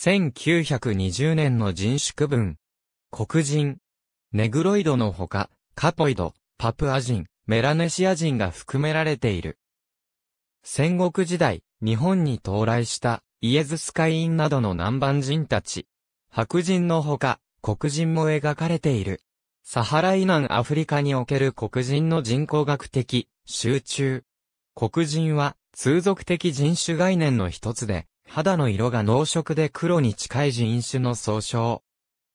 1920年の人種区分。黒人、ネグロイドのほか、カポイド、パプア人、メラネシア人が含められている。戦国時代、日本に到来したイエズス会員などの南蛮人たち。白人のほか、黒人も描かれている。サハラナ南アフリカにおける黒人の人口学的、集中。黒人は、通俗的人種概念の一つで、肌の色が濃色で黒に近い人種の総称。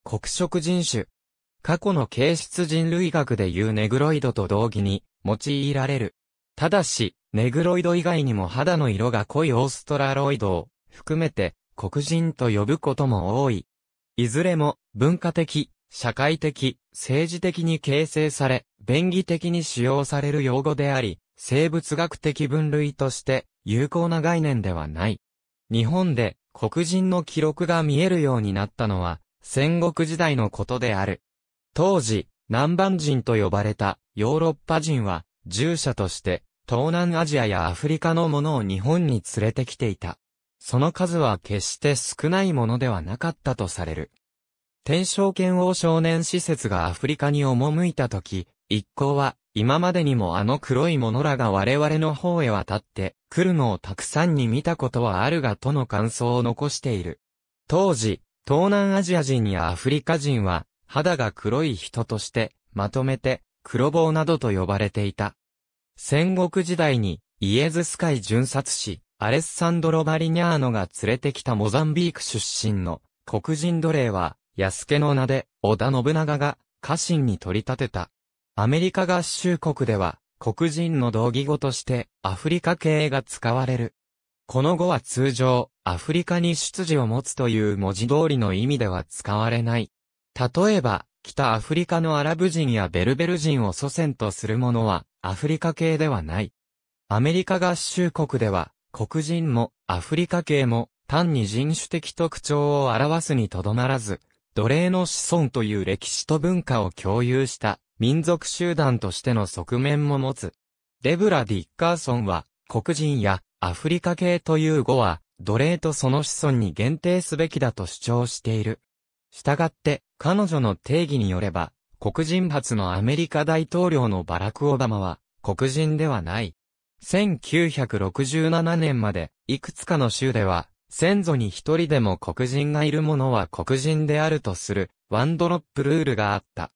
黒色人種。過去の形質人類学でいうネグロイドと同義に用いられる。ただし、ネグロイド以外にも肌の色が濃いオーストラロイドを含めて黒人と呼ぶことも多い。いずれも文化的、社会的、政治的に形成され、便宜的に使用される用語であり、生物学的分類として有効な概念ではない。日本で黒人の記録が見えるようになったのは戦国時代のことである。当時、南蛮人と呼ばれたヨーロッパ人は従者として東南アジアやアフリカのものを日本に連れてきていた。その数は決して少ないものではなかったとされる。天正剣王少年施設がアフリカに赴いた時、一行は今までにもあの黒いものらが我々の方へ渡って来るのをたくさんに見たことはあるがとの感想を残している。当時、東南アジア人やアフリカ人は肌が黒い人としてまとめて黒棒などと呼ばれていた。戦国時代にイエズス会巡殺士アレッサンドロ・バリニャーノが連れてきたモザンビーク出身の黒人奴隷は、安家の名で織田信長が家臣に取り立てた。アメリカ合衆国では、黒人の同義語としてアフリカ系が使われる。この語は通常、アフリカに出自を持つという文字通りの意味では使われない。例えば、北アフリカのアラブ人やベルベル人を祖先とするものは、アフリカ系ではない。アメリカ合衆国では、黒人もアフリカ系も、単に人種的特徴を表すにとどまらず、奴隷の子孫という歴史と文化を共有した民族集団としての側面も持つ。デブラ・ディッカーソンは、黒人やアフリカ系という語は、奴隷とその子孫に限定すべきだと主張している。したがって、彼女の定義によれば、黒人発のアメリカ大統領のバラク・オバマは、黒人ではない。1967年まで、いくつかの州では、先祖に一人でも黒人がいるものは黒人であるとする、ワンドロップルールがあった。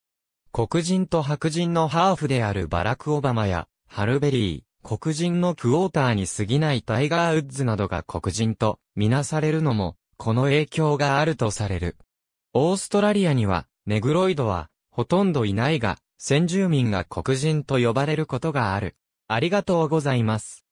黒人と白人のハーフであるバラク・オバマや、ハルベリー、黒人のクォーターに過ぎないタイガー・ウッズなどが黒人とみなされるのも、この影響があるとされる。オーストラリアには、ネグロイドは、ほとんどいないが、先住民が黒人と呼ばれることがある。ありがとうございます。